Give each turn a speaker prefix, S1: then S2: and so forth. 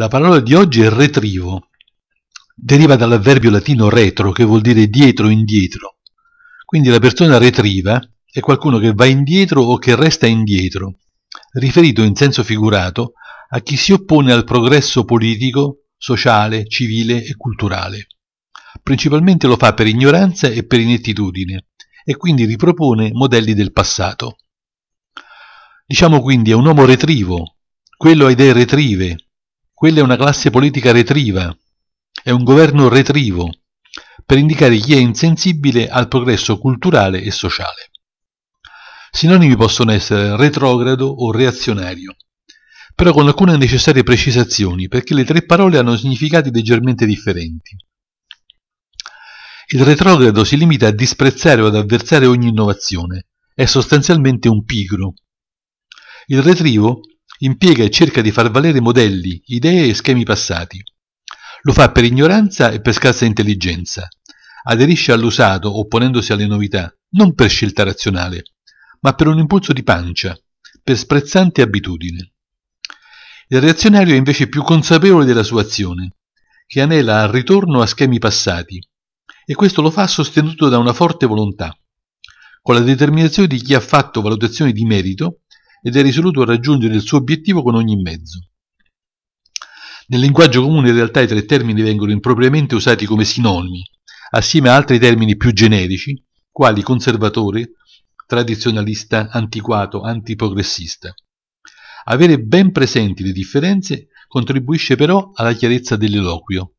S1: La parola di oggi è retrivo. Deriva dall'avverbio latino retro, che vuol dire dietro, indietro. Quindi la persona retriva è qualcuno che va indietro o che resta indietro, riferito in senso figurato a chi si oppone al progresso politico, sociale, civile e culturale. Principalmente lo fa per ignoranza e per inettitudine, e quindi ripropone modelli del passato. Diciamo quindi è un uomo retrivo, quello ha idee retrive, quella è una classe politica retriva, è un governo retrivo, per indicare chi è insensibile al progresso culturale e sociale. Sinonimi possono essere retrogrado o reazionario, però con alcune necessarie precisazioni, perché le tre parole hanno significati leggermente differenti. Il retrogrado si limita a disprezzare o ad avversare ogni innovazione, è sostanzialmente un pigro. Il retrivo impiega e cerca di far valere modelli, idee e schemi passati. Lo fa per ignoranza e per scarsa intelligenza. Aderisce all'usato opponendosi alle novità, non per scelta razionale, ma per un impulso di pancia, per sprezzante abitudine. Il reazionario è invece più consapevole della sua azione, che anela al ritorno a schemi passati, e questo lo fa sostenuto da una forte volontà, con la determinazione di chi ha fatto valutazioni di merito ed è risoluto a raggiungere il suo obiettivo con ogni mezzo. Nel linguaggio comune in realtà i tre termini vengono impropriamente usati come sinonimi, assieme a altri termini più generici, quali conservatore, tradizionalista, antiquato, antiprogressista. Avere ben presenti le differenze contribuisce però alla chiarezza dell'eloquio,